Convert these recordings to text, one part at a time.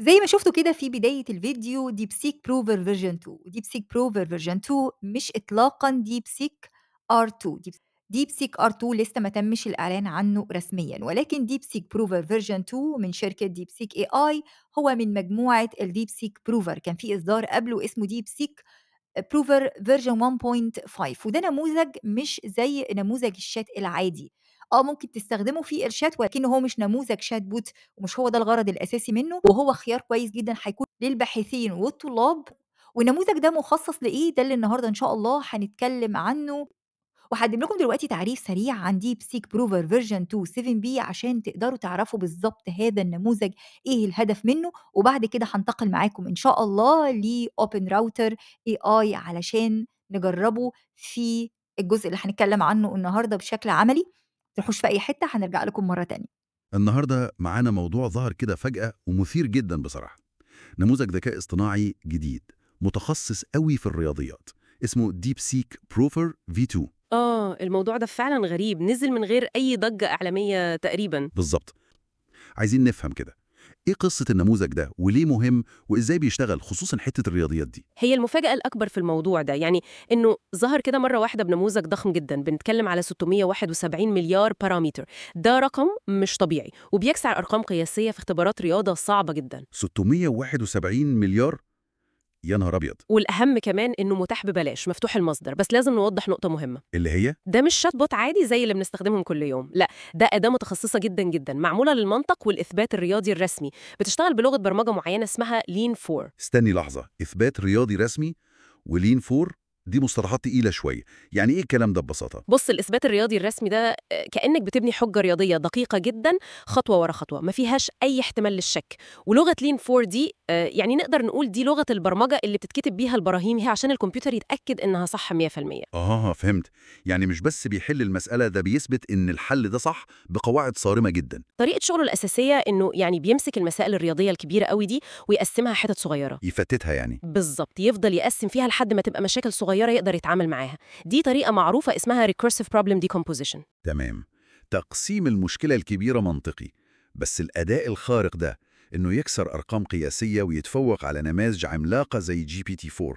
زي ما شفتوا كده في بداية الفيديو ديبسيك بروفر فيرجن 2 ديبسيك بروفر فيرجن 2 مش إطلاقا ديبسيك R2 ديبسيك ار 2 لسه ما تمش الإعلان عنه رسميا ولكن ديبسيك بروفر فيرجن 2 من شركة ديبسيك اي اي هو من مجموعة الديبسيك بروفر كان في إصدار قبله اسمه ديبسيك بروفر فيرجن 1.5 وده نموذج مش زي نموذج الشات العادي اه ممكن تستخدمه في ارشاد ولكنه هو مش نموذج شات بوت ومش هو ده الغرض الاساسي منه وهو خيار كويس جدا هيكون للباحثين والطلاب والنموذج ده مخصص لايه ده اللي النهارده ان شاء الله هنتكلم عنه وهقدم لكم دلوقتي تعريف سريع عن ديب سيك بروفر فيرجن 2.7 بي عشان تقدروا تعرفوا بالظبط هذا النموذج ايه الهدف منه وبعد كده هنتقل معاكم ان شاء الله لاوبن راوتر اي اي علشان نجربه في الجزء اللي هنتكلم عنه النهارده بشكل عملي تروحوش في أي حتة هنرجع لكم مرة تانية النهاردة معانا موضوع ظهر كده فجأة ومثير جدا بصراحة نموذج ذكاء اصطناعي جديد متخصص قوي في الرياضيات اسمه ديب سيك بروفر في 2 آه الموضوع ده فعلا غريب نزل من غير أي ضجة إعلامية تقريبا بالظبط عايزين نفهم كده إيه قصة النموذج ده وليه مهم وإزاي بيشتغل خصوصا حتة الرياضيات دي؟ هي المفاجأة الأكبر في الموضوع ده يعني إنه ظهر كده مرة واحدة بنموذج ضخم جدا بنتكلم على 671 مليار بارامتر ده رقم مش طبيعي وبيكسر أرقام قياسية في اختبارات رياضة صعبة جدا 671 مليار يا نهار ابيض والاهم كمان انه متاح ببلاش مفتوح المصدر بس لازم نوضح نقطه مهمه اللي هي ده مش شات بوت عادي زي اللي بنستخدمهم كل يوم لا ده اداه متخصصه جدا جدا معموله للمنطق والاثبات الرياضي الرسمي بتشتغل بلغه برمجه معينه اسمها لين 4 استني لحظه اثبات رياضي رسمي ولين 4 دي مصطلحات تقيلة شوية يعني إيه الكلام ده ببساطة؟ بص الإثبات الرياضي الرسمي ده آه، كأنك بتبني حجة رياضية دقيقة جدا خطوة ورا خطوة ما فيهاش أي احتمال للشك ولغة لين 4 دي آه، يعني نقدر نقول دي لغة البرمجة اللي بتتكتب بيها البراهيم هي عشان الكمبيوتر يتأكد إنها صح 100% آه فهمت يعني مش بس بيحل المسألة ده بيثبت إن الحل ده صح بقواعد صارمة جدا طريقة شغله الأساسية إنه يعني بيمسك المسائل الرياضية الكبيرة قوي دي ويقسمها حتت صغيرة يفتتها يعني بالظبط يفضل يقسم فيها لحد ما تبقى مشاكل صغيرة صغيرة يقدر يتعامل معاها دي طريقة معروفة اسمها recursive problem decomposition تمام تقسيم المشكلة الكبيرة منطقي بس الأداء الخارق ده إنه يكسر أرقام قياسية ويتفوق على نماذج عملاقة زي جي بي تي 4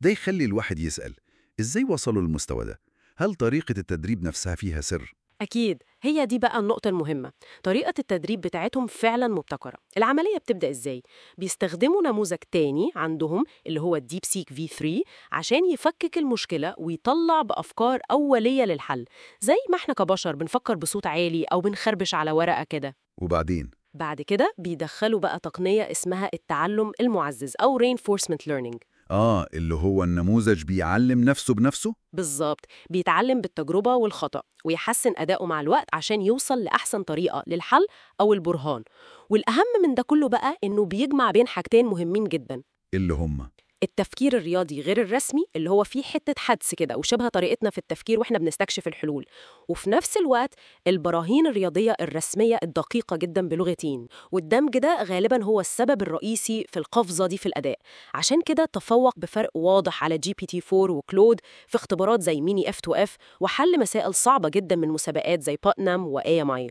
ده يخلي الواحد يسأل إزاي وصلوا للمستوى ده؟ هل طريقة التدريب نفسها فيها سر؟ أكيد هي دي بقى النقطة المهمة طريقة التدريب بتاعتهم فعلا مبتكرة العملية بتبدأ إزاي؟ بيستخدموا نموذج تاني عندهم اللي هو الديب سيك في 3 عشان يفكك المشكلة ويطلع بأفكار أولية للحل زي ما احنا كبشر بنفكر بصوت عالي أو بنخربش على ورقة كده وبعدين؟ بعد كده بيدخلوا بقى تقنية اسمها التعلم المعزز أو reinforcement learning آه اللي هو النموذج بيعلم نفسه بنفسه؟ بالظبط بيتعلم بالتجربة والخطأ ويحسن أداؤه مع الوقت عشان يوصل لأحسن طريقة للحل أو البرهان والأهم من ده كله بقى إنه بيجمع بين حاجتين مهمين جدا إيه اللي هما التفكير الرياضي غير الرسمي اللي هو فيه حتة حدس كده وشبه طريقتنا في التفكير وإحنا بنستكشف الحلول وفي نفس الوقت البراهين الرياضية الرسمية الدقيقة جدا بلغتين والدمج ده غالبا هو السبب الرئيسي في القفزة دي في الأداء عشان كده تفوق بفرق واضح على جي بي تي 4 وكلود في اختبارات زي ميني اف 2 اف وحل مسائل صعبة جدا من مسابقات زي باتنام وآي ام اي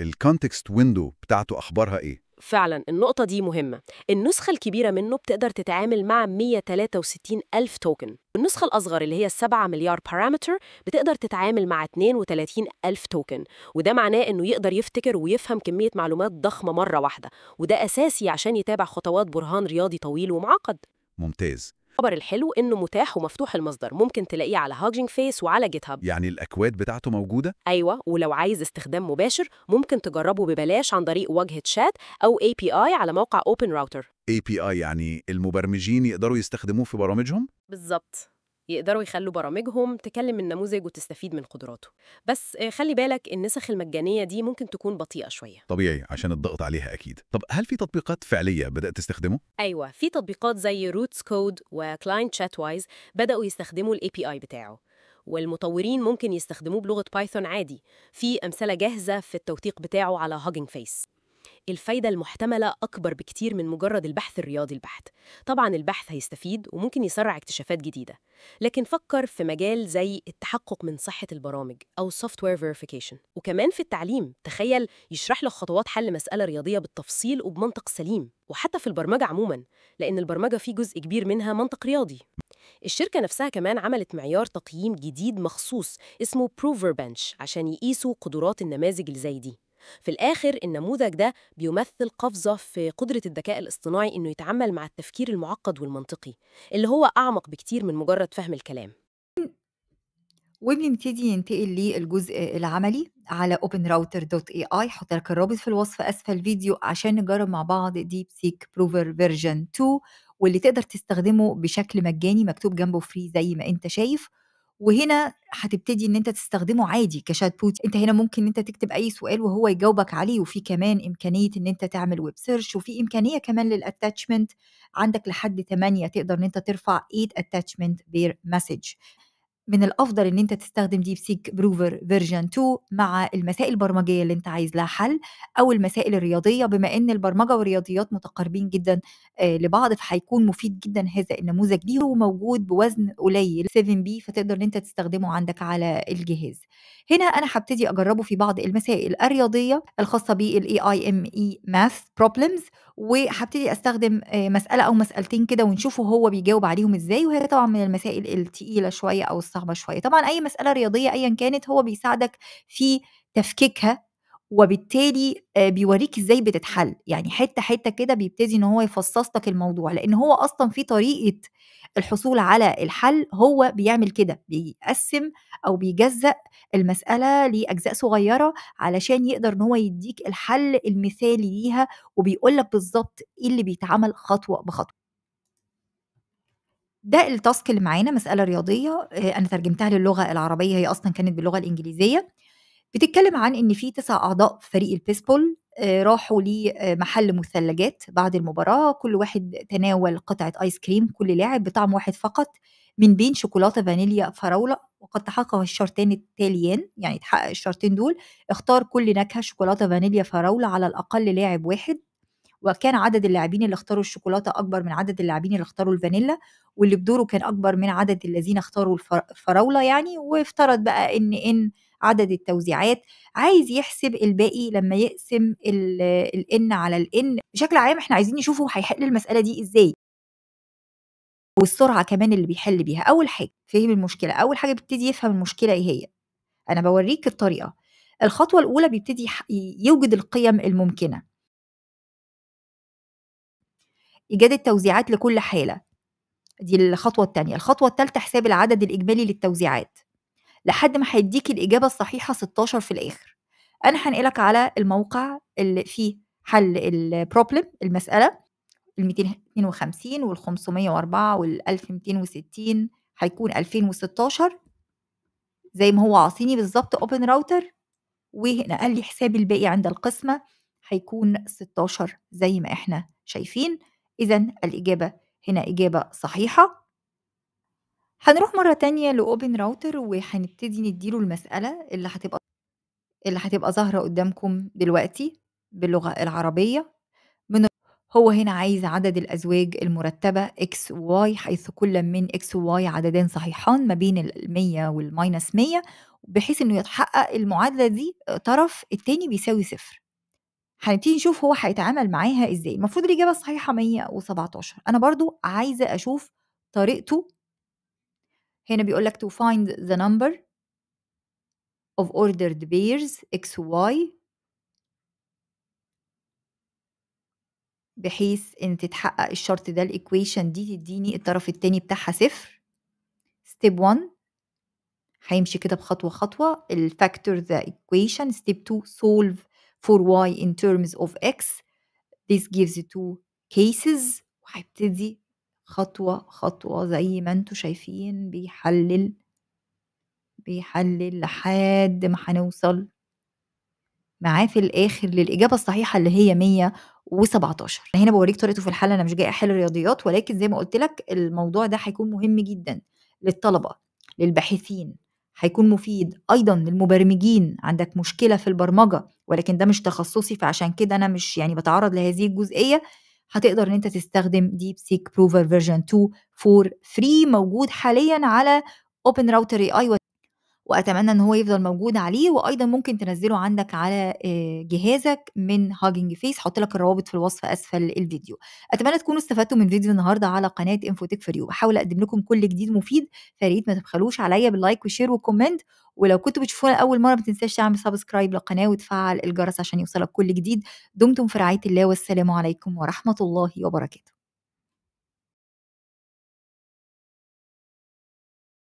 الكونتكست ويندو بتاعته أخبارها إيه؟ فعلا النقطة دي مهمة النسخة الكبيرة منه بتقدر تتعامل مع 163 ألف توكن النسخة الأصغر اللي هي 7 مليار بارامتر بتقدر تتعامل مع 32 ألف توكن وده معناه إنه يقدر يفتكر ويفهم كمية معلومات ضخمة مرة واحدة وده أساسي عشان يتابع خطوات برهان رياضي طويل ومعقد ممتاز الخبر الحلو انه متاح ومفتوح المصدر ممكن تلاقيه على هاجينج فيس وعلى جيت هاب يعني الاكواد بتاعته موجوده ايوه ولو عايز استخدام مباشر ممكن تجربه ببلاش عن طريق واجهه شات او اي بي اي على موقع اوبن راوتر اي بي اي يعني المبرمجين يقدروا يستخدموه في برامجهم بالظبط يقدروا يخلوا برامجهم تكلم النموذج وتستفيد من قدراته بس آه، خلي بالك النسخ المجانية دي ممكن تكون بطيئة شوية طبيعي عشان الضغط عليها أكيد طب هل في تطبيقات فعلية بدأت تستخدمه؟ أيوة في تطبيقات زي روتس كود وكلاينت شات وايز بدأوا يستخدموا الاي بي اي بتاعه والمطورين ممكن يستخدموه بلغة بايثون عادي في أمثلة جاهزة في التوثيق بتاعه على هاجينج فيس الفايدة المحتملة أكبر بكتير من مجرد البحث الرياضي البحت طبعا البحث هيستفيد وممكن يسرع اكتشافات جديدة لكن فكر في مجال زي التحقق من صحة البرامج أو software verification وكمان في التعليم تخيل يشرح لك خطوات حل مسألة رياضية بالتفصيل وبمنطق سليم وحتى في البرمجة عموما لأن البرمجة في جزء كبير منها منطق رياضي الشركة نفسها كمان عملت معيار تقييم جديد مخصوص اسمه Prover Bench عشان يقيسوا قدرات النماذج اللي زي دي في الآخر النموذج ده بيمثل قفزة في قدرة الذكاء الاصطناعي إنه يتعامل مع التفكير المعقد والمنطقي اللي هو أعمق بكتير من مجرد فهم الكلام وبنبتدي ننتقل للجزء العملي على openrouter.ai حط لك الرابط في الوصف اسفل الفيديو عشان نجرب مع بعض ديب سيك بروفر فيرجن 2 واللي تقدر تستخدمه بشكل مجاني مكتوب جنبه فري زي ما انت شايف وهنا هتبتدي ان انت تستخدمه عادي كشات بوت انت هنا ممكن ان انت تكتب اي سؤال وهو يجاوبك عليه وفي كمان امكانيه ان انت تعمل ويب سيرش وفي امكانيه كمان للاتاتشمنت عندك لحد 8 تقدر ان انت ترفع 8 اتاتشمنت بير مسج من الافضل ان انت تستخدم ديب سيك بروفر فيرجن 2 مع المسائل البرمجيه اللي انت عايز لها حل او المسائل الرياضيه بما ان البرمجه والرياضيات متقاربين جدا آه، لبعض فهيكون مفيد جدا هذا النموذج ليه وموجود بوزن قليل 7 بي فتقدر ان انت تستخدمه عندك على الجهاز هنا انا هبتدي اجربه في بعض المسائل الرياضيه الخاصه بالاي اي ام اي ماث بروبلمز وهبتدي استخدم آه، مساله او مسالتين كده ونشوفه هو بيجاوب عليهم ازاي وهي طبعا من المسائل التقيله شويه او الصعبه شويه طبعا اي مساله رياضيه ايا كانت هو بيساعدك في تفكيكها وبالتالي آه، بيوريك ازاي بتتحل يعني حته حته كده بيبتدي ان هو يفصص لك الموضوع لان هو اصلا في طريقه الحصول على الحل هو بيعمل كده بيقسم او بيجزأ المساله لاجزاء صغيره علشان يقدر ان هو يديك الحل المثالي ليها وبيقول لك بالظبط ايه اللي بيتعمل خطوه بخطوه ده التاسك اللي معانا مساله رياضيه آه، انا ترجمتها للغه العربيه هي اصلا كانت باللغه الانجليزيه بتتكلم عن ان في تسع اعضاء في فريق البيسبول آه، راحوا لمحل آه، مثلجات بعد المباراه كل واحد تناول قطعه ايس كريم كل لاعب بطعم واحد فقط من بين شوكولاته فانيليا فراوله وقد تحقق الشرطين التاليين يعني تحقق الشرطين دول اختار كل نكهه شوكولاته فانيليا فراوله على الاقل لاعب واحد وكان عدد اللاعبين اللي اختاروا الشوكولاته اكبر من عدد اللاعبين اللي اختاروا الفانيلا واللي بدوره كان اكبر من عدد الذين اختاروا الفراوله يعني وافترض بقى ان ان عدد التوزيعات عايز يحسب الباقي لما يقسم الان على الان بشكل عام احنا عايزين نشوفه هيحل المساله دي ازاي والسرعه كمان اللي بيحل بيها اول حاجه فهم المشكله اول حاجه بيبتدي يفهم المشكله ايه هي انا بوريك الطريقه الخطوه الاولى بيبتدي يوجد القيم الممكنه ايجاد التوزيعات لكل حاله دي الخطوه الثانيه الخطوه الثالثه حساب العدد الاجمالي للتوزيعات لحد ما هيديك الإجابة الصحيحة 16 في الآخر أنا هنقلك على الموقع اللي فيه حل البروبلم المسألة ال 252 وال 504 وال 1260 هيكون 2016 زي ما هو عاصيني بالظبط اوبن راوتر وهنا قال لي حساب الباقي عند القسمة هيكون 16 زي ما احنا شايفين إذا الإجابة هنا إجابة صحيحة هنروح مرّة تانية لاوبن راوتر وهنبتدي نديله المسألة اللي هتبقى اللي هتبقى ظاهرة قدّامكم دلوقتي باللغة العربية من هو هنا عايز عدد الأزواج المُرتبة اكس وY حيث كل من اكس وY عددان صحيحان ما بين ال100 وال-100 بحيث إنه يتحقق المعادلة دي طرف التاني بيساوي صفر. هنبتدي نشوف هو هيتعامل معاها إزاي، المفروض الإجابة الصحيحة 117 أنا برضه عايزة أشوف طريقته هنا بيقول لك to find the number of ordered pairs x و y بحيث ان تتحقق الشرط ده الايكويشن دي تديني الطرف التاني بتاعها صفر ستيب 1 هيمشي كده بخطوه خطوه الفاكتور ذا ايكويشن ستيب 2 solve for y in terms of x this gives تو two cases خطوة خطوة زي ما انتوا شايفين بيحلل بيحلل لحد ما هنوصل معاه في الآخر للإجابة الصحيحة اللي هي 117 هنا بوريك طريقته في الحل أنا مش جاي أحل الرياضيات ولكن زي ما قلت لك الموضوع ده هيكون مهم جدا للطلبة للباحثين هيكون مفيد أيضا للمبرمجين عندك مشكلة في البرمجة ولكن ده مش تخصصي فعشان كده أنا مش يعني بتعرض لهذه الجزئية هتقدر ان انت تستخدم ديب سيك بروفر فيرجن 2 فور فري موجود حاليا على اوبن راوتر اي اي واتمنى ان هو يفضل موجود عليه وايضا ممكن تنزله عندك على آه، جهازك من هاجنج فيس حط لك الروابط في الوصف اسفل الفيديو اتمنى تكونوا استفدتوا من فيديو النهارده على قناه انفوتك فريو بحاول اقدم لكم كل جديد مفيد فريد ما تبخلوش عليا باللايك والشير والكومنت ولو كنتوا بتشوفونا اول مره ما تنساش تعمل سبسكرايب للقناه وتفعل الجرس عشان يوصلك كل جديد دمتم في رعايه الله والسلام عليكم ورحمه الله وبركاته